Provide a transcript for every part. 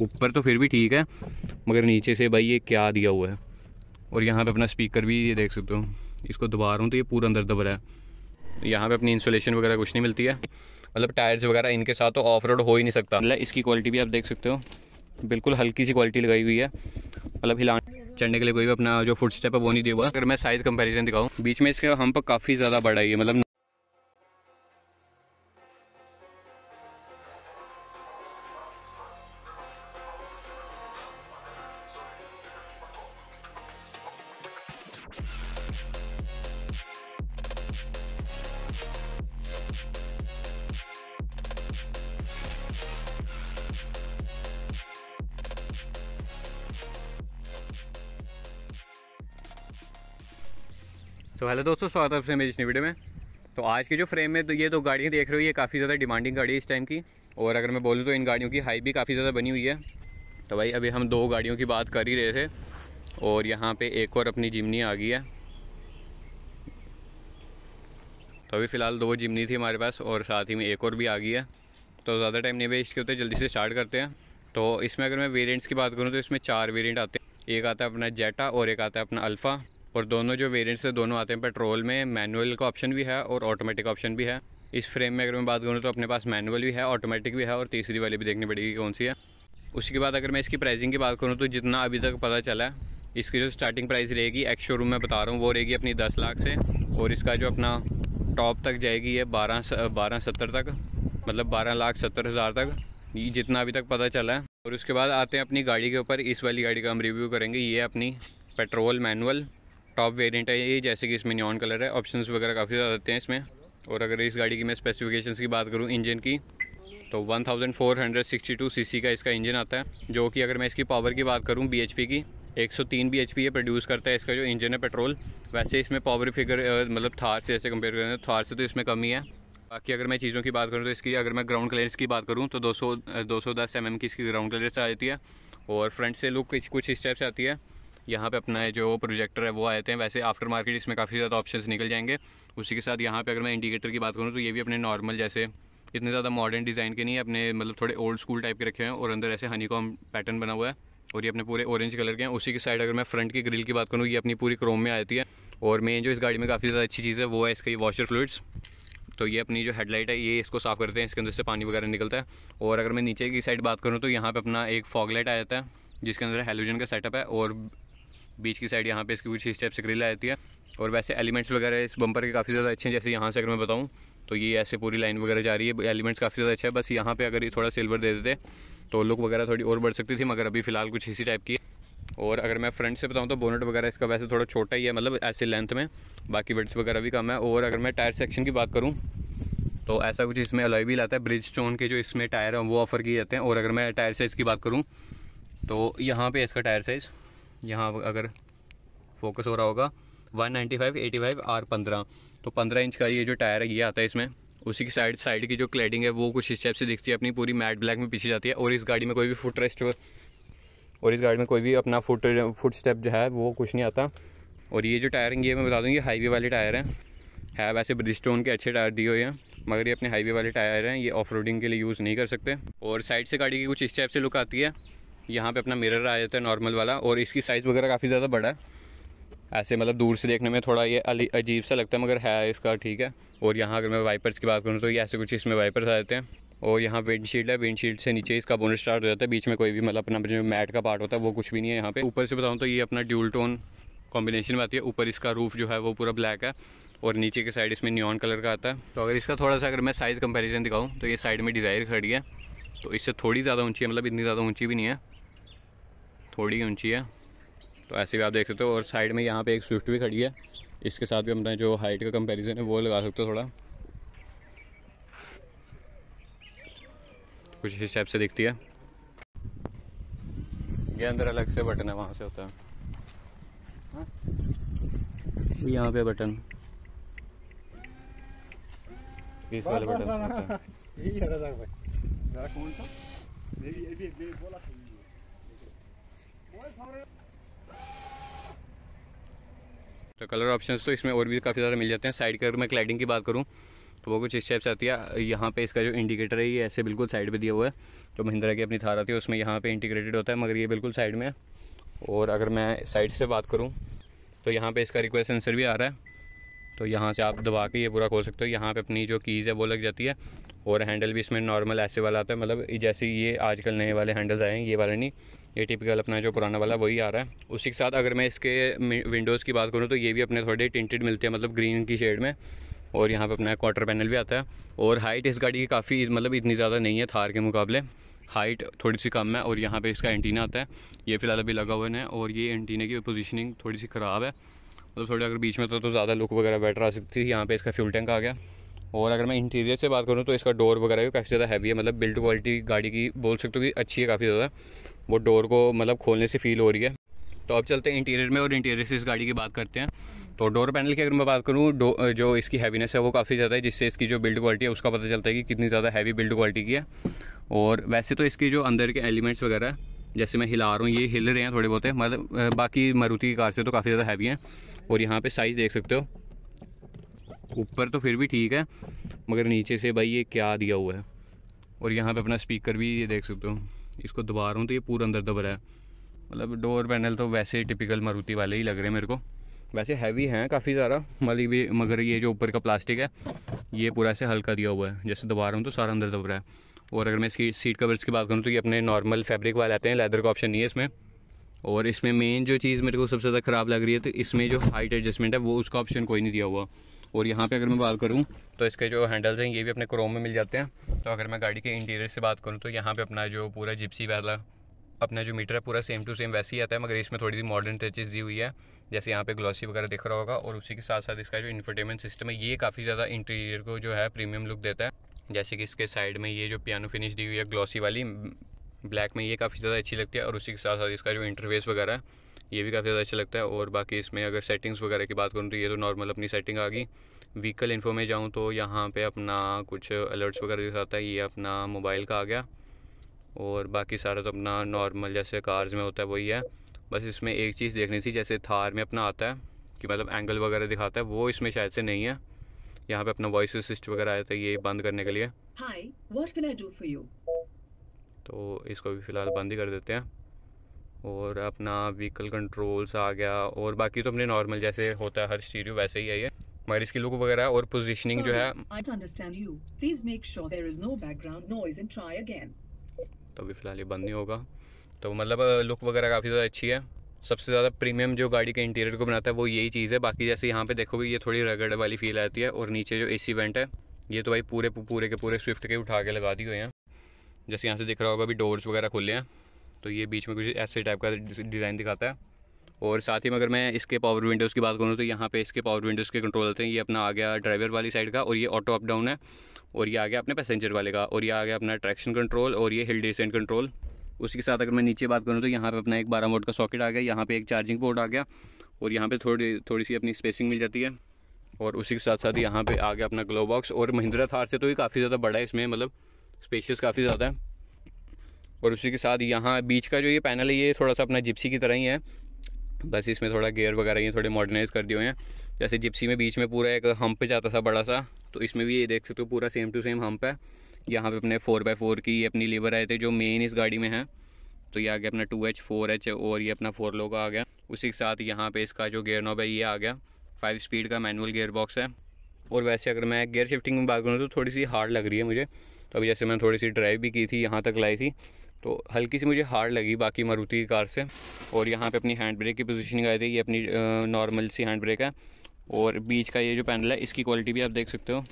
ऊपर तो फिर भी ठीक है मगर नीचे से भाई ये क्या दिया हुआ है और यहाँ पे अपना स्पीकर भी ये देख सकते हो इसको दबा रहा हूँ तो ये पूरा अंदर दबरा रहा है यहाँ पे अपनी इंसुलेशन वगैरह कुछ नहीं मिलती है मतलब टायर्स वगैरह इनके साथ तो ऑफ रोड हो ही नहीं सकता मतलब इसकी क्वालिटी भी आप देख सकते हो बिल्कुल हल्की सी क्वालिटी लगाई हुई है मतलब हिला चढ़ने के लिए कोई भी अपना जो फुट स्टेप है वो नहीं दिया हुआ अगर मैं साइज़ कंपेरिजन दिखाऊँ बीच में इसके हम पर काफ़ी ज़्यादा बढ़ाई है मतलब सो तो हेलो दोस्तों स्वागत है आपसे मेरी इस वीडियो में तो आज की जो फ्रेम में तो ये दो गाड़ियाँ देख रही है काफ़ी ज़्यादा डिमांडिंग गाड़ी है इस टाइम की और अगर मैं बोलूँ तो इन गाड़ियों की हाई भी काफ़ी ज़्यादा बनी हुई है तो भाई अभी हम दो गाड़ियों की बात कर ही रहे थे और यहाँ पर एक और अपनी जिमनी आ गई है तो अभी फ़िलहाल दो जिमनी थी हमारे पास और साथ ही में एक और भी आ गई है तो ज़्यादा टाइम नहीं वेस्ट करते जल्दी से स्टार्ट करते हैं तो इसमें अगर मैं वेरिएंट्स की बात करूँ तो इसमें चार वेरिएंट आते हैं एक आता है अपना जेटा और एक आता है अपना अल्फ़ा और दोनों जो वेरियंट्स हैं दोनों आते हैं पेट्रोल में मैनुअल का ऑप्शन भी है और ऑटोमेटिक ऑप्शन भी है इस फ्रेम में अगर मैं बात करूँ तो अपने पास मैनुअल भी है ऑटोमेटिक भी है और तीसरी वाली भी देखनी पड़ेगी कौन सी है उसके बाद अगर मैं इसकी प्राइसिंग की बात करूँ तो जितना अभी तक पता चला है इसकी जो स्टार्टिंग प्राइस रहेगी एक्स शोरूम में बता रहा हूँ वो रहेगी अपनी दस लाख से और इसका जो अपना टॉप तक जाएगी है बारह बारह सत्तर तक मतलब बारह लाख सत्तर हज़ार तक ये जितना अभी तक पता चला है और उसके बाद आते हैं अपनी गाड़ी के ऊपर इस वाली गाड़ी का हम रिव्यू करेंगे ये अपनी पेट्रोल मैनुअल टॉप वेरिएंट है ये जैसे कि इसमें न्यून कलर है ऑप्शंस वगैरह काफ़ी ज़्यादा आते हैं इसमें और अगर इस गाड़ी की मैं स्पेसिफिकेशंस की बात करूँ इंजन की तो 1462 सीसी का इसका इंजन आता है जो कि अगर मैं इसकी पावर की बात करूँ बीएचपी की 103 बीएचपी ये प्रोड्यूस करता है इसका जो इंजन है पेट्रोल वैसे इसमें पावर फिगर मतलब थार से ऐसे कंपेयर करें तो थार से तो इसमें कमी है बाकी अगर मैं चीज़ों की बात करूँ तो इसकी अगर मैं ग्राउंड क्लियरेंस की बात करूँ तो 200 210 एमएम की इसकी ग्राउंड क्लियरेंस आ जाती है और फ्रंट से लुक कुछ इस टाइप से आती है यहाँ पे अपना जो प्रोजेक्टर है वो आए थे वैसे आफ्टर मार्केट इसमें काफ़ी ज़्यादा ऑप्शंस निकल जाएंगे उसी के साथ यहाँ पे अगर मैं इंडिकेटर की बात करूँ तो ये भी अपने नॉर्मल जैसे इतने ज़्यादा मॉडर्न डिज़ाइन के नहीं है अपने मतलब थोड़े ओल्ड स्कूल टाइप के रखे हैं और अंदर ऐसे हनी पैटर्न बना हुआ है और ये अपने पूरे ऑरेंज कलर के हैं उसी के साइड अगर मैं फ्रंट की ग्रिल की बात करूँ ये अपनी पूरी क्रोम में आती है और मेन जो इस गाड़ी में काफ़ी ज़्यादा अच्छी चीज़ है वो है इसका ये वॉशर फ्लूड्स तो ये अपनी जो हेडलाइट है ये इसको साफ़ करते हैं इसके अंदर से पानी वगैरह निकलता है और अगर मैं नीचे की साइड बात करूँ तो यहाँ पर अपना एक फॉगलाइट आ जाता है जिसके अंदर हेलोजन का सेटअप है और बीच की साइड यहाँ पे इसकी कुछ स्टेप से ग्रिल आती है और वैसे एलिमेंट्स वगैरह इस बम्पर के काफ़ी ज़्यादा अच्छे हैं जैसे यहाँ से अगर मैं बताऊँ तो ये ऐसे पूरी लाइन वगैरह जा रही है एलिमेंट्स काफ़ी ज़्यादा अच्छा है बस यहाँ पे अगर ये थोड़ा सिल्वर दे देते तो लुक वगैरह थोड़ी और बढ़ सकती थी मगर अभी फ़िलहाल कुछ इसी टाइप की और अगर मैं फ्रंट से बताऊँ तो बोनट वगैरह इसका वैसे थोड़ा छोटा ही है मतलब ऐसे लेंथ में बाकी वर्ड्स वगैरह भी कम है और अगर मैं टायर सेक्शन की बात करूँ तो ऐसा कुछ इसमें अलॉय भी लाता है ब्रिज स्टोन के जो इसमें टायर हैं वो ऑफ़र किए जाते हैं और अगर मैं टायर साइज़ की बात करूँ तो यहाँ पे इसका टायर साइज़ यहाँ अगर फोकस हो रहा होगा 195 85 आर पंद्रह तो 15 इंच का ये जो टायर है ये आता है इसमें उसी की साइड साइड की जो क्लैडिंग है वो कुछ इस टाइप से दिखती है अपनी पूरी मैट ब्लैक में पीछे जाती है और इस गाड़ी में कोई भी फुट रेस्ट और इस गाड़ी में कोई भी अपना फुट फुट स्टेप जो है वो कुछ नहीं आता और ये जो टायर है ये मैं बता दूँगी हाईवे वाले टायर हैं है वैसे ब्रिजस्टोन के अच्छे टायर दिए हुए हैं मगर ये अपने हाईवे वाले टायर हैं ये ऑफ के लिए यूज़ नहीं कर सकते और साइड से गाड़ी की कुछ इस टाइप से लुक आती है यहाँ पे अपना मिरर आ जाता है नॉर्मल वाला और इसकी साइज़ वगैरह काफ़ी ज़्यादा बड़ा है ऐसे मतलब दूर से देखने में थोड़ा ये अजीब सा लगता है मगर है इसका ठीक है और यहाँ अगर मैं वाइपर्स की बात करूँ तो ये ऐसे कुछ इसमें वाइपर्स आ जाते हैं और यहाँ विंडशील्ड है विंडशील्ड से नीचे इसका बोनट स्टार्ट हो जाता है बीच में कोई भी मतलब अपना जो मैट का पार्ट होता है वो कुछ भी नहीं है यहाँ पे ऊपर से बताऊँ तो ये अपना ड्यूल टोन कॉम्बिनेशन में आती है ऊपर इसका रूफ जो है वो पूरा ब्लैक है और नीचे के साइड इसमें न्यून कलर का आता है तो अगर इसका थोड़ा सा अगर मैं साइज़ कंपेरिजन दिखाऊँ तो ये साइड में डिज़ायर खड़ी है तो इससे थोड़ी ज़्यादा ऊँची है मतलब इतनी ज़्यादा ऊँची भी नहीं है थोड़ी ऊंची है तो ऐसे भी आप देख सकते हो और साइड में यहाँ पे एक स्विफ्ट भी खड़ी है इसके साथ भी अपना जो हाइट का कंपैरिजन है वो लगा सकते हो थोड़ा कुछ इस टाइप से दिखती है ये अंदर अलग से बटन है वहाँ से होता है हाँ? यहाँ पे बटन वाले बटन ये ये तो कलर ऑप्शंस तो इसमें और भी काफ़ी सारे मिल जाते हैं साइड कलर मैं क्लाइडिंग की बात करूँ तो वो कुछ इस टाइप से आती है यहाँ पे इसका जो इंडिकेटर है ये ऐसे बिल्कुल साइड पे दिया हुआ है जो महिंद्रा की अपनी थार आती है उसमें यहाँ पे इंटीग्रेटेड होता है मगर ये बिल्कुल साइड में है और अगर मैं साइड से बात करूँ तो यहाँ पे इसका रिक्वेस्ट सेंसर भी आ रहा है तो यहाँ से आप दबा के ये पूरा खोल सकते हो यहाँ पर अपनी जो कीज़ है वो लग जाती है और हैंडल भी इसमें नॉर्मल ऐसे वाला आता है मतलब जैसे ये आजकल नए वाले हैंडल्स आए हैं ये वाले नहीं ये टिपिकल अपना जो पुराना वाला वही आ रहा है उसी के साथ अगर मैं इसके विंडोज़ की बात करूँ तो ये भी अपने थोड़े टिंटेड मिलते हैं मतलब ग्रीन की शेड में और यहाँ पे अपना क्वार्टर पैनल भी आता है और हाइट इस गाड़ी की काफ़ी मतलब इतनी ज़्यादा नहीं है थार के मुकाबले हाइट थोड़ी सी कम है और यहाँ पे इसका एंटीना आता है ये फ़िलहाल अभी लगा हुआ है और ये एंटीना की पोजीशनिंग थोड़ी सी ख़राब है मतलब थोड़ी अगर बीच में तो, तो ज़्यादा लुक वगैरह बेटर आ सकती थी यहाँ पर इसका फ्यूल टैंक आ गया और अगर मैं इंटीरियर से बात करूँ तो इसका डोर वगैरह भी काफ़ी ज़्यादा हैवी है मतलब बिल्ड क्वालिटी गाड़ी की बोल सकते हो कि अच्छी है काफ़ी ज़्यादा वो डोर को मतलब खोलने से फील हो रही है तो अब चलते हैं इंटीरियर में और इंटीरियर से इस गाड़ी की बात करते हैं तो डोर पैनल की अगर मैं बात करूँ जो इसकी हैवीनेस है वो काफ़ी ज़्यादा है जिससे इसकी जो बिल्ड क्वालिटी है उसका पता चलता है कि कितनी ज़्यादा हैवी बिल्ड क्वालिटी की है और वैसे तो इसकी जो अंदर के एलिमेंट्स वगैरह जैसे मैं हिला रहा हूँ ये हिल रहे हैं थोड़े बहुत मतलब बाकी मारुति की कार से तो काफ़ी ज़्यादा हैवी हैं और यहाँ पर साइज़ देख सकते हो ऊपर तो फिर भी ठीक है मगर नीचे से भाई ये क्या दिया हुआ है और यहाँ पर अपना स्पीकर भी ये देख सकते हो इसको दबा रहा हूँ तो ये पूरा अंदर दब रहा है मतलब डोर पैनल तो वैसे ही टिपिकल मारुति वाले ही लग रहे हैं मेरे को वैसे हैवी हैं काफ़ी सारा मतलब भी मगर ये जो ऊपर का प्लास्टिक है ये पूरा ऐसे हल्का दिया हुआ है जैसे दबा रहा हूँ तो सारा अंदर दब रहा है और अगर मैं इसकी सीट कवर्स की बात करूँ तो ये अपने नॉर्मल फैब्रिक वाले आते हैं लेदर का ऑप्शन नहीं है इसमें और इसमें मेन जो चीज़ मेरे को सबसे ज़्यादा ख़राब लग रही है तो इसमें जो हाइट एडजस्टमेंट है वो उसका ऑप्शन कोई नहीं दिया हुआ और यहाँ पे अगर मैं बात करूँ तो इसके जो हैंडल्स हैं ये भी अपने क्रोम में मिल जाते हैं तो अगर मैं गाड़ी के इंटीरियर से बात करूँ तो यहाँ पे अपना जो पूरा जिप्सी वाला अपना जो मीटर है पूरा सेम टू सेम वैसे ही आता है मगर इसमें थोड़ी सी मॉडर्न टचेस दी हुई है जैसे यहाँ पे ग्लॉसी वगैरह दिख रहा होगा और उसी के साथ साथ इसका जो इन्फरटेनमेंट सिस्टम है ये काफ़ी ज़्यादा इंटीरियर को जो है प्रीमियम लुक देता है जैसे कि इसके साइड में ये जो पियानो फिनिश दी हुई है ग्लॉसी वाली ब्लैक में ये काफ़ी ज़्यादा अच्छी लगती है और उसी के साथ साथ इसका जो इंटरफेस वगैरह है ये भी काफ़ी ज़्यादा अच्छा लगता है और बाकी इसमें अगर सेटिंग्स वगैरह की बात करूँ तो ये तो नॉर्मल अपनी सेटिंग आ गई व्हीकल इन्फो में जाऊँ तो यहाँ पे अपना कुछ अलर्ट्स वगैरह दिखाता है ये अपना मोबाइल का आ गया और बाकी सारा तो अपना नॉर्मल जैसे कार्स में होता है वही है बस इसमें एक चीज़ देखनी थी जैसे थार में अपना आता है कि मतलब एंगल वगैरह दिखाता है वो इसमें शायद से नहीं है यहाँ पे अपना वॉइस असिस्ट वगैरह आया था ये बंद करने के लिए Hi, तो इसको भी फ़िलहाल बंद ही कर देते हैं और अपना व्हीकल कंट्रोल्स आ गया और बाकी तो अपने नॉर्मल जैसे होता है हर स्टीरियो वैसे ही है ये मगर इसकी लुक वगैरह और पोजीशनिंग जो है तो अभी फिलहाल ये बंद नहीं होगा तो मतलब लुक वगैरह काफ़ी ज़्यादा अच्छी है सबसे ज़्यादा प्रीमियम जो गाड़ी के इंटीरियर को बनाता है वो यही चीज़ है बाकी जैसे यहाँ पे देखोगे ये थोड़ी रगड़ वाली फील आती है और नीचे जो एसी वेंट है ये तो भाई पूरे पूरे के पूरे स्विफ्ट के उठा के लगा दिए हुए हैं जैसे यहाँ से दिख रहा होगा अभी डोर्स वगैरह खुले हैं तो ये बीच में कुछ ऐसे टाइप का डिज़ाइन दिखाता है और साथ ही में अगर मैं इसके पावर विंडोज़ की बात करूँ तो यहाँ पे इसके पावर विंडोज़ के कंट्रोल हैं ये अपना आ गया ड्राइवर वाली साइड का और ये ऑटो अप डाउन है और ये आ गया अपने पैसेंजर वाले का और ये आ गया अपना ट्रैक्शन कंट्रोल और ये हिल डिसेंट कंट्रोल उसी के साथ अगर मैं नीचे बात करूँ तो यहाँ पे अपना एक बारह मोड का सॉकेट आ गया यहाँ पे एक चार्जिंग पोर्ट आ गया और यहाँ पे थोड़ी थोड़ी सी अपनी स्पेसिंग मिल जाती है और उसी के साथ साथ यहाँ पे आ गया अपना ग्लो बॉक्स और महिंद्रा थार से तो ये काफ़ी ज़्यादा बड़ा है इसमें मतलब स्पेशियस काफ़ी ज़्यादा है और उसी के साथ यहाँ बीच का जो ये पैनल है ये थोड़ा सा अपना जिप्सी की तरह ही है बस इसमें थोड़ा गेयर वगैरह ये थोड़े मॉडर्नाइज कर दिए हुए हैं जैसे जिप्सी में बीच में पूरा एक हम्प जाता था बड़ा सा तो इसमें भी ये देख सकते हो पूरा सेम टू सेम हम्प है यहाँ पे अपने फोर बाई फोर की अपनी लेबर आए थे जो मेन इस गाड़ी में है तो ये आ गया अपना टू एच फोर एच और ये अपना फोर लो का आ गया उसी के साथ यहाँ पे इसका जो गेयर नॉब है ये आ गया फाइव स्पीड का मैनुअल गेयर बॉक्स है और वैसे अगर मैं गेयर शिफ्टिंग में बात करूँ तो थोड़ी सी हार्ड लग रही है मुझे तो अभी जैसे मैंने थोड़ी सी ड्राइव भी की थी यहाँ तक लाई थी तो हल्की सी मुझे हार्ड लगी बाकी मारुति की कार से और यहाँ पे अपनी हैंड ब्रेक की पोजीशनिंग आई थी ये अपनी नॉर्मल सी हैंड ब्रेक है और बीच का ये जो पैनल है इसकी क्वालिटी भी आप देख सकते हो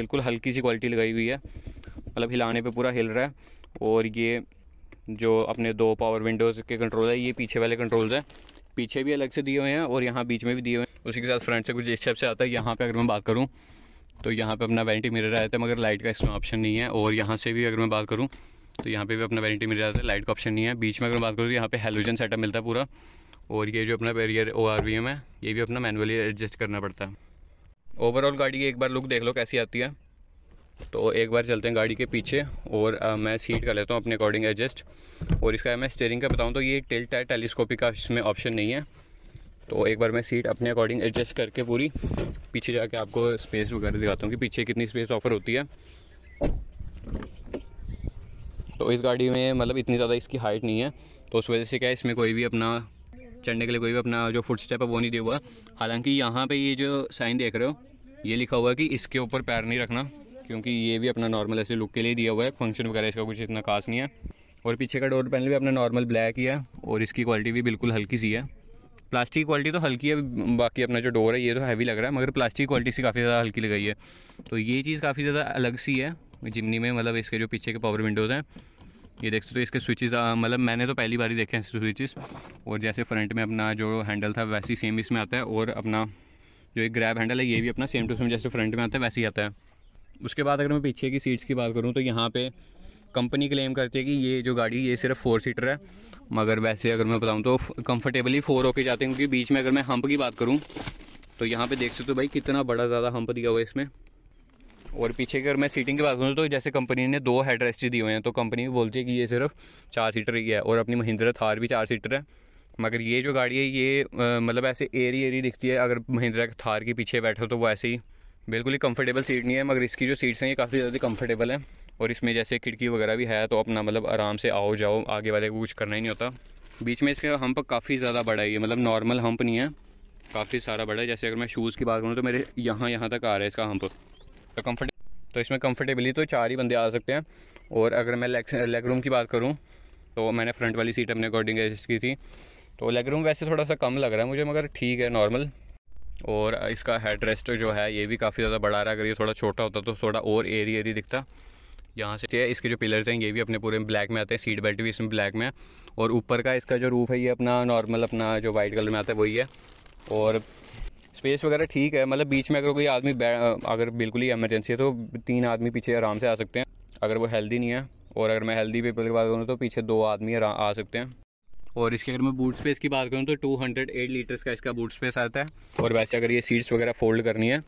बिल्कुल हल्की सी क्वालिटी लगाई हुई है मतलब हिलाने पे पूरा हिल रहा है और ये जो अपने दो पावर विंडोज़ के कंट्रोल है ये पीछे वाले कंट्रोल्स हैं पीछे भी अलग से दिए हुए हैं और यहाँ बीच में भी दिए हुए हैं उसी के साथ फ्रंट से कुछ इस टाइप से आता है यहाँ पर अगर मैं बात करूँ तो यहाँ पर अपना वेंटी मिरर आया था मगर लाइट का इसमें ऑप्शन नहीं है और यहाँ से भी अगर मैं बात करूँ तो यहाँ पे भी अपना वैनिटी मिल जाता है लाइट का ऑप्शन नहीं है बीच में अगर बात करूँ तो यहाँ पे हेलोजन सेटअप मिलता है पूरा और ये जो अपना barrier O R V M है ये भी अपना मैनुअली एडजस्ट करना पड़ता है ओवरऑल गाड़ी की एक बार लुक देख लो कैसी आती है तो एक बार चलते हैं गाड़ी के पीछे और आ, मैं सीट कर लेता हूँ अपने अकॉर्डिंग एडजस्ट और इसका मैं स्टेयरिंग का बताऊँ तो ये टिल्ट है टेलीस्कोपिक का इसमें ऑप्शन नहीं है तो एक बार मैं सीट अपने अकॉर्डिंग एडजस्ट करके पूरी पीछे जाके आपको स्पेस वगैरह दिखाता हूँ कि पीछे कितनी स्पेस ऑफर होती है तो इस गाड़ी में मतलब इतनी ज़्यादा इसकी हाइट नहीं है तो उस वजह से क्या है इसमें कोई भी अपना चढ़ने के लिए कोई भी अपना जो फुट स्टेप है वो नहीं दिया हुआ हालांकि यहाँ पे ये जो साइन देख रहे हो ये लिखा हुआ है कि इसके ऊपर पैर नहीं रखना क्योंकि ये भी अपना नॉर्मल ऐसे लुक के लिए दिया हुआ है फंक्शन वगैरह इसका कुछ इतना खास नहीं है और पीछे का डोर पैनल भी अपना नॉर्मल ब्लैक ही है और इसकी क्वालिटी भी बिल्कुल हल्की सी है प्लास्टिक की क्वालिटी तो हल्की है बाकी अपना जो डोर है ये तो हैवी लग रहा है मगर प्लास्टिक क्वालिटी से काफ़ी ज़्यादा हल्की लगाई है तो ये चीज़ काफ़ी ज़्यादा अलग सी है जिमनी में मतलब इसके जो पीछे के पावर विंडोज़ हैं ये देख सकते हो तो इसके स्विचेस मतलब मैंने तो पहली बार ही देखे हैं स्विचेस और जैसे फ्रंट में अपना जो हैंडल था वैसे ही सेम इसमें आता है और अपना जो एक ग्रैब हैंडल है ये भी अपना सेम टू सेम जैसे फ्रंट में आता है वैसे ही आता है उसके बाद अगर मैं पीछे की सीट्स की बात करूँ तो यहाँ पे कंपनी क्लेम करती है कि ये जो गाड़ी ये सिर्फ फोर सीटर है मगर वैसे अगर मैं बताऊँ तो कंफर्टेबली फोर होके जाते हैं क्योंकि बीच में अगर मैं हम्प की बात करूँ तो यहाँ पे देख सकते हो भाई कितना बड़ा ज़्यादा हम्प दिया हुआ है इसमें और पीछे की अगर मैं सीटिंग की बात करूँ तो जैसे कंपनी ने दो हेड रेस्ट दिए हुए हैं तो कंपनी भी बोलती है कि ये सिर्फ चार सीटर ही है और अपनी महिंद्रा थार भी चार सीटर है मगर ये जो गाड़ी है ये मतलब ऐसे एरी एरी दिखती है अगर महिंद्रा थार के पीछे बैठो तो वो ऐसे ही बिल्कुल ही कंफर्टेबल सीट नहीं है मगर इसकी जो सीट्स हैं ये काफ़ी ज़्यादा कंफर्टेबल है और इसमें जैसे खिड़की वगैरह भी है तो अपना मतलब आराम से आओ जाओ आगे वाले को कुछ करना ही नहीं होता बीच में इसके हम्प काफ़ी ज़्यादा बड़ा है ये मतलब नॉर्मल हम्प नहीं है काफ़ी सारा बड़ा है जैसे अगर मैं शूज़ की बात करूँ तो मेरे यहाँ यहाँ तक आ रहा है इसका हम्प तो कम्फर्ट तो इसमें कम्फर्टेबली तो चार ही बंदे आ सकते हैं और अगर मैं लेग लेग रूम की बात करूँ तो मैंने फ्रंट वाली सीट अपने अकॉर्डिंग एडजस्ट की थी तो लेग रूम वैसे थोड़ा सा कम लग रहा है मुझे मगर ठीक है नॉर्मल और इसका हेड रेस्ट जो है ये भी काफ़ी ज़्यादा बड़ा रहा अगर ये थोड़ा छोटा होता तो थोड़ा और एरी एरी दिखता यहाँ से इसके जो पिलर्स हैं ये भी अपने पूरे ब्लैक में आते हैं सीट बेल्ट भी इसमें ब्लैक में है और ऊपर का इसका जो रूफ़ है ये अपना नॉर्मल अपना जो वाइट कलर में आता है वही है और स्पेस वगैरह ठीक है मतलब बीच में अगर कोई आदमी अगर बिल्कुल ही एमरजेंसी है तो तीन आदमी पीछे आराम से आ सकते हैं अगर वो हेल्दी नहीं है और अगर मैं हेल्दी पीपल की बात करूँ तो पीछे दो आदमी आ सकते हैं और इसके अगर मैं बूट स्पेस की बात करूँ तो 208 लीटर्स का इसका बूट स्पेस आता है और वैसे अगर ये सीट्स वगैरह फोल्ड करनी है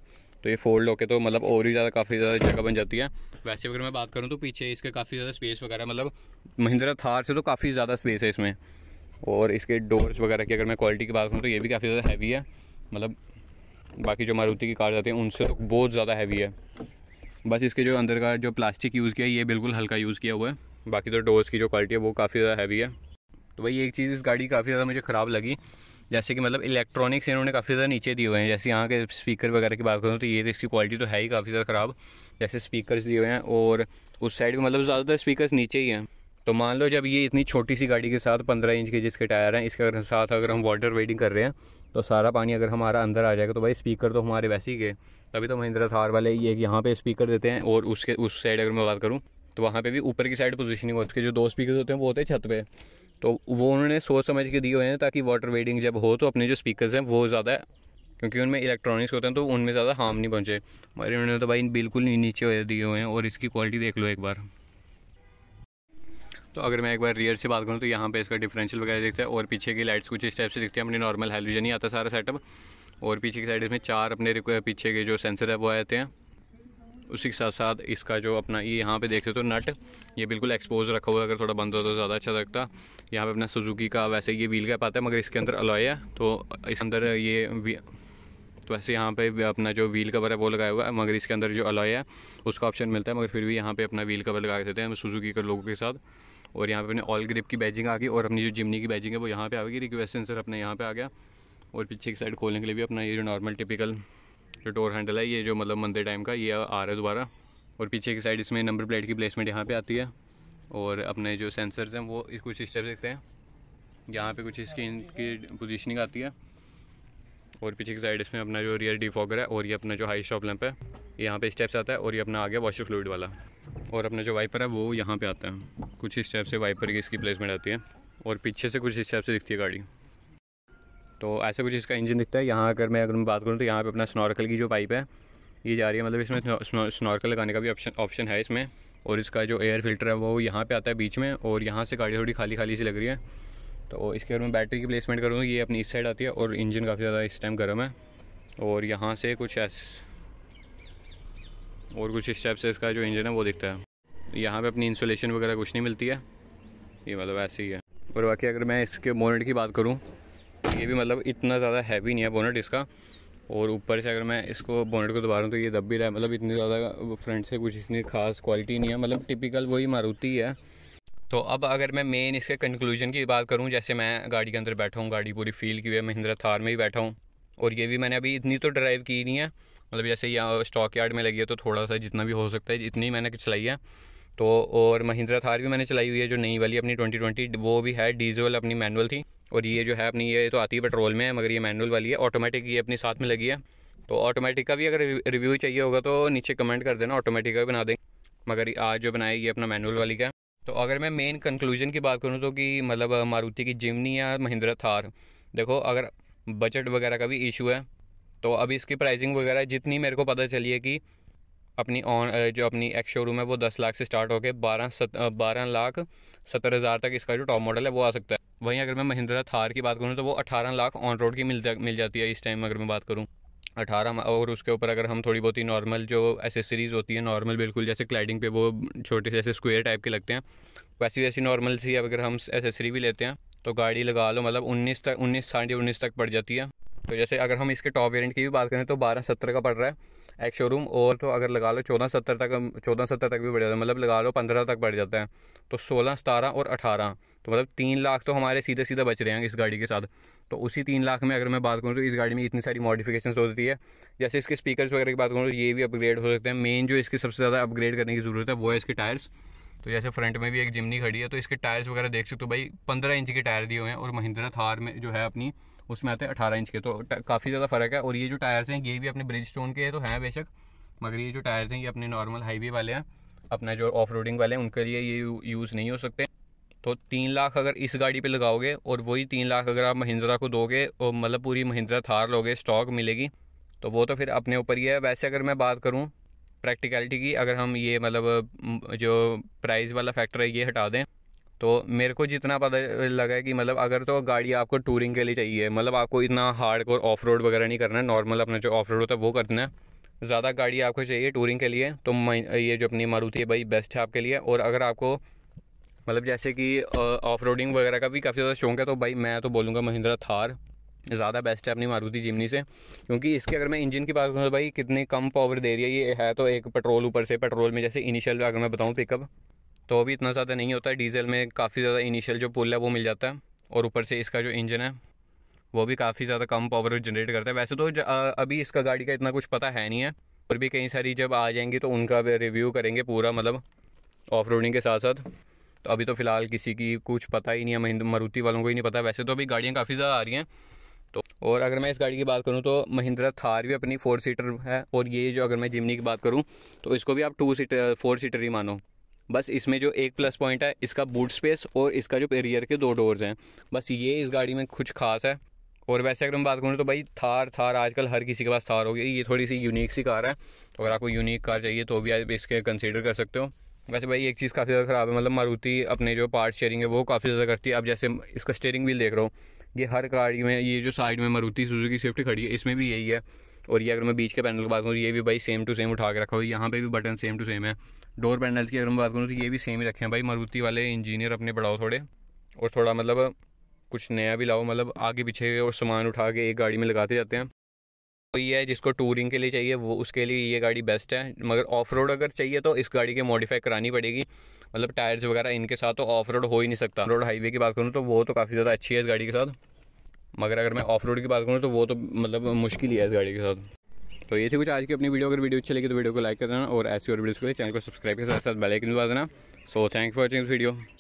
तो ये फोल्ड होके तो मतलब और ही ज़्यादा काफ़ी ज़्यादा जगह बन जाती है वैसे अगर मैं बात करूँ तो पीछे इसके काफ़ी ज़्यादा स्पेस वगैरह मतलब महिंद्रा थार से तो काफ़ी ज़्यादा स्पेस है इसमें और इसके डोर्स वगैरह की अगर मैं क्वालिटी की बात करूँ तो ये भी काफ़ी ज़्यादा हैवी है मतलब बाकी जो मारुति की कार जाती हैं उनसे तो बहुत ज़्यादा हैवी है बस इसके जो अंदर का जो प्लास्टिक यूज़ किया है ये बिल्कुल हल्का यूज़ किया हुआ है बाकी तो डोर्स की जो क्वालिटी है वो काफ़ी ज़्यादा हैवी है तो भाई एक चीज़ इस गाड़ी काफ़ी ज़्यादा मुझे ख़राब लगी जैसे कि मतलब इलेक्ट्रॉनिक्स इन्होंने काफ़ी ज़्यादा नीचे दिए हुए हैं जैसे यहाँ के स्पीकर वगैरह की बात करूँ तो ये तो इसकी क्वालिटी तो है ही काफ़ी ज़्यादा ख़राब जैसे स्पीकर्स दिए हुए हैं और उस साइड में मतलब ज़्यादातर स्पीकर्स नीचे ही हैं तो मान लो जब ये इतनी छोटी सी गाड़ी के साथ पंद्रह इंच के जिसके टायर हैं इसके अगर साथ अगर हम वाटर वेडिंग कर रहे हैं तो सारा पानी अगर हमारा अंदर आ जाएगा तो भाई स्पीकर तो हमारे वैसे ही गए तभी तो महिंद्रा थार वाले ये यहाँ पे स्पीकर देते हैं और उसके उस साइड अगर मैं बात करूँ तो वहाँ पे भी ऊपर की साइड पोजीशनिंग है जो दो स्पीकर होते हैं वो होते हैं छत पे तो वो उन्होंने सोच समझ के दिए हुए हैं ताकि वाटर वेडिंग जब हो तो अपने जो स्पीकर्स हैं वो ज़्यादा क्योंकि उनमें इलेक्ट्रॉनिक्स होते हैं तो उनमें ज़्यादा हार्म नहीं पहुँचे हमारे उन्होंने तो भाई बिल्कुल नीचे दिए हुए हैं और इसकी क्वालिटी देख लो एक बार तो अगर मैं एक बार रियर से बात करूँ तो यहाँ पे इसका डिफरेंशियल वगैरह दिखता है और पीछे की लाइट्स कुछ इस टाइप से दिखती है अपने नॉर्मल हेलोजन ही आता सारा सेटअप और पीछे की साइड इसमें चार अपने पीछे के जो सेंसर है वो आते हैं उसी के साथ साथ इसका जो अपना ये यहाँ पे देखते हो तो नट ये बिल्कुल एक्सपोज रखा हुआ है अगर थोड़ा बंद हो तो ज़्यादा अच्छा लगता यहाँ पे अपना सुजुकी का वैसे ये व्हील कैप आता है मगर इसके अंदर अलॉय है तो इस अंदर ये तो वैसे यहाँ पे अपना जो व्हील कवर है वो लगाया हुआ है मगर इसके अंदर जो अलॉय है उसका ऑप्शन मिलता है मगर फिर भी यहाँ पर अपना व्हील कवर लगा देते हैं सुजुकी के लोगों के साथ और यहाँ पे अपने ऑल ग्रिप की बैजिंग आ गई और अपनी जो जिमनी की बैजिंग है वो यहाँ पे आ गई रिक्वेस्ट सेंसर अपने यहाँ पे आ गया और पीछे की साइड खोलने के लिए भी अपना ये जो नॉर्मल टिपिकल जो डोर हैंडल है ये जो मतलब मंदिर टाइम का ये आ रहा है दोबारा और पीछे की साइड इसमें नंबर प्लेट की प्लेसमेंट यहाँ पर आती है और अपने जो सेंसर्स हैं वो कुछ इस टाइप देखते हैं यहाँ पर कुछ इसकी इनकी पोजिशनिंग आती है और पीछे की साइड इसमें अपना जो रियर डिफॉगर है और ये अपना जो हाई स्टॉप लैंप है यहाँ पे स्टेप्स आता है और ये अपना आ गया वॉशर फ्लूड वाला और अपना जो वाइपर है वो यहाँ पे आता है कुछ इस टाइप से वाइपर की इसकी प्लेसमेंट आती है और पीछे से कुछ इस टाइप से दिखती है गाड़ी तो ऐसा कुछ इसका इंजन दिखता है यहाँ अगर मैं अगर मैं बात करूँ तो यहाँ पर अपना स्नॉर्कल की जो पाइप है ये जा रही है मतलब इसमें स्नॉर्कल लगाने का भी ऑप्शन ऑप्शन है इसमें और इसका जो एयर फिल्टर है वो यहाँ पर आता है बीच में और यहाँ से गाड़ी थोड़ी खाली खाली सी लग रही है तो इसके अगर मैं बैटरी की प्लेसमेंट करूँगा ये अपनी इस साइड आती है और इंजन काफ़ी ज़्यादा इस टाइम गर्म है और यहाँ से कुछ एस और कुछ इस टाइप से इसका जो इंजन है वो दिखता है यहाँ पे अपनी इंसुलेशन वगैरह कुछ नहीं मिलती है ये मतलब ऐसे ही है और बाकी अगर मैं इसके बोनेट की बात करूँ ये भी मतलब इतना ज़्यादा हैवी नहीं है बोनेट इसका और ऊपर से अगर मैं इसको बोनेट को दबा रहा हूँ तो ये दब भी रहा है मतलब इतनी ज़्यादा फ्रंट से कुछ इतनी खास क्वालिटी नहीं है मतलब टिपिकल वही मारुति है तो अब अगर मैं मेन इसके कंक्लूजन की बात करूँ जैसे मैं गाड़ी के अंदर बैठा हूँ गाड़ी पूरी फील की हुई है महिंद्रा थार में ही बैठा हूँ और ये भी मैंने अभी इतनी तो ड्राइव की नहीं है मतलब जैसे यहाँ स्टॉक यार्ड में लगी है तो थोड़ा सा जितना भी हो सकता है इतनी मैंने चलाई है तो और महिंद्रा थार भी मैंने चलाई हुई है जो नई वाली अपनी 2020 वो भी है डीजल अपनी मैनुअल थी और ये जो है अपनी ये तो आती है पेट्रोल में है मगर ये मैनुअल वाली है ऑटोमेटिक ये अपनी साथ में लगी है तो ऑटोमेटिक का भी अगर रिव्यू चाहिए होगा तो नीचे कमेंट कर देना ऑटोमेटिक का भी बना देंगे मगर आज जो बनाया ये अपना मैनुअल वाली का तो अगर मैं मेन कंक्लूजन की बात करूँ तो कि मतलब मारुति की जिमनी या महिंद्रा थार देखो अगर बजट वगैरह का भी इशू है तो अभी इसकी प्राइसिंग वगैरह जितनी मेरे को पता चली है कि अपनी ऑन जो अपनी एक्स शोरूम है वो दस लाख से स्टार्ट होकर बारह सत बारह लाख सत्तर हज़ार तक इसका जो टॉप मॉडल है वो आ सकता है वहीं अगर मैं महिंद्रा थार की बात करूँ तो वो अठारह लाख ऑन रोड की मिल जा मिल जाती है इस टाइम अगर मैं बात करूँ अठारह और उसके ऊपर अगर हम थोड़ी बहुत ही नॉर्मल जो एसेसरीज़ होती है नॉर्मल बिल्कुल जैसे क्लाइडिंग पे वो छोटे से ऐसे स्क्वेयर टाइप के लगते हैं वैसी वैसी नॉर्मल सी अगर हम एसेसरी भी लेते हैं तो गाड़ी लगा लो मतलब उन्नीस तक उन्नीस साढ़े उन्नीस तक पड़ जाती है तो जैसे अगर हम इसके टॉप वेरियंट की भी बात करें तो बारह सत्तर का पड़ रहा है एक शोरूम और तो अगर लगा लो चौदह सत्तर तक चौदह सत्तर तक भी पड़ जाता है मतलब लगा लो पंद्रह तक पड़ जाता है तो सोलह सतारह और अठारह तो मतलब तीन लाख तो हमारे सीधे सीधे बच रहे हैं इस गाड़ी के साथ तो उसी तीन लाख में अगर मैं बात करूँ तो इस गाड़ी में इतनी सारी मॉडिफिकेशन हो जाती है जैसे इसके स्पीकर्स वगैरह की बात करूँ तो ये भी अपग्रेड हो सकते हैं मेन जो इसकी सबसे ज़्यादा अपग्रेड करने की ज़रूरत है वो है इसके टायर्स तो जैसे फ्रंट में भी एक जिमनी खड़ी है तो इसके टायर्स वगैरह देख सकते हो भाई पंद्रह इंच के टायर दिए हुए हैं और महिंद्रा थार में जो है अपनी उसमें आते हैं अठारह इंच के तो काफ़ी ज़्यादा फ़र्क है और ये जो टायर्स हैं ये भी अपने ब्रिज स्टोन के तो हैं बेशक मगर ये जो टायर्स हैं ये अपने नॉर्मल हाईवे वाले हैं अपना जो ऑफ रोडिंग वाले हैं उनके लिए ये यूज़ नहीं हो सकते तो तीन लाख अगर इस गाड़ी पे लगाओगे और वही तीन लाख अगर आप महिंद्रा को दोगे और मतलब पूरी महिंद्रा थार लोगे स्टॉक मिलेगी तो वो तो फिर अपने ऊपर ही है वैसे अगर मैं बात करूँ प्रैक्टिकलिटी की अगर हम ये मतलब जो प्राइस वाला फैक्टर है ये हटा दें तो मेरे को जितना पता लगा है कि मतलब अगर तो गाड़ी आपको टूरिंग के लिए चाहिए मतलब आपको इतना हार्ड कोर ऑफ रोड वगैरह नहीं करना है नॉर्मल अपना जो ऑफ रोड होता है वो करना है ज़्यादा गाड़ी आपको चाहिए टूरिंग के लिए तो ये जो अपनी मारुति है भाई बेस्ट है आपके लिए और अगर आपको मतलब जैसे कि ऑफ रोडिंग वगैरह का भी काफ़ी ज़्यादा शौक है तो भाई मैं तो बोलूँगा महिंद्रा थार ज़्यादा बेस्ट है अपनी मारुति जिमनी से क्योंकि इसके अगर मैं इंजन की बात करूँ तो भाई कितनी कम पावर दे रही है ये है तो एक पेट्रोल ऊपर से पेट्रोल में जैसे इनिशियल अगर मैं बताऊँ पिकअप तो भी इतना ज़्यादा नहीं होता है डीजल में काफ़ी ज़्यादा इनिशियल जो पुल है वो मिल जाता है और ऊपर से इसका जो इंजन है वो भी काफ़ी ज़्यादा कम पावर जनरेट करता है वैसे तो अभी इसका गाड़ी का इतना कुछ पता है नहीं है और भी कई सारी जब आ जाएंगी तो उनका रिव्यू करेंगे पूरा मतलब ऑफ रोडिंग के साथ साथ तो अभी तो फ़िलहाल किसी की कुछ पता ही नहीं है महिंद्रा मारुति वालों को ही नहीं पता वैसे तो अभी गाड़ियाँ काफ़ी ज़्यादा आ रही हैं तो और अगर मैं इस गाड़ी की बात करूँ तो महिंद्रा थार भी अपनी फोर सीटर है और ये जो अगर मैं जिमनी की बात करूँ तो इसको भी आप टू सीटर फोर सीटर ही मानो बस इसमें जो एक प्लस पॉइंट है इसका बूट स्पेस और इसका जो रियर के दो डोर्स हैं बस ये इस गाड़ी में कुछ खास है और वैसे अगर मैं बात करूँ तो भाई थार थार आजकल हर किसी के पास थार हो गई ये थोड़ी सी यूनिक सी कार है तो अगर आपको यूनिक कार चाहिए तो भी आप इसके कंसिडर कर सकते हो वैसे भाई एक चीज़ काफ़ी ज़्यादा ख़राब है मतलब मारुति अपने जो पार्ट शेयरिंग है वो काफ़ी ज़्यादा करती है अब जैसे इसका स्टेयरिंग व्हील देख रहा हूँ ये हर गाड़ी में ये जो साइड में मारुति सुजुकी स्विफ्ट खड़ी है इसमें भी यही है और ये अगर मैं बीच के पैनल की बात करूँ तो ये भी भाई सेम टू सेम उठा के रखा हुआ है यहाँ पे भी बटन सेम टू सेम है डोर पैनल्स की अगर मैं बात करूँ तो ये भी सेम ही रखे हैं भाई मारुति वाले इंजीनियर अपने बढ़ाओ थोड़े और थोड़ा मतलब कुछ नया भी लाओ मतलब आगे पीछे और सामान उठा के एक गाड़ी में लगाते जाते हैं कोई है जिसको टूरिंग के लिए चाहिए वो उसके लिए ये गाड़ी बेस्ट है मगर ऑफ रोड अगर चाहिए तो इस गाड़ी के मॉडिफाई करानी पड़ेगी मतलब टायर्स वगैरह इनके साथ तो ऑफ रोड हो ही नहीं सकता रोड हाईवे की बात करूँ तो वो तो काफ़ी ज़्यादा अच्छी है इस गाड़ी के साथ मगर अगर मैं ऑफ रोड की बात करूँ तो वो तो मतलब मुश्किल ही है इस गाड़ी के साथ तो ये थी कुछ आज की अपनी वीडियो अगर वीडियो अच्छी लगी तो वीडियो को लाइक कर देना और ऐसी और वीडियोज़ के लिए चैनल को सब्सक्राइब के साथ साथ बेल आइकन दबा देना so thank for watching this video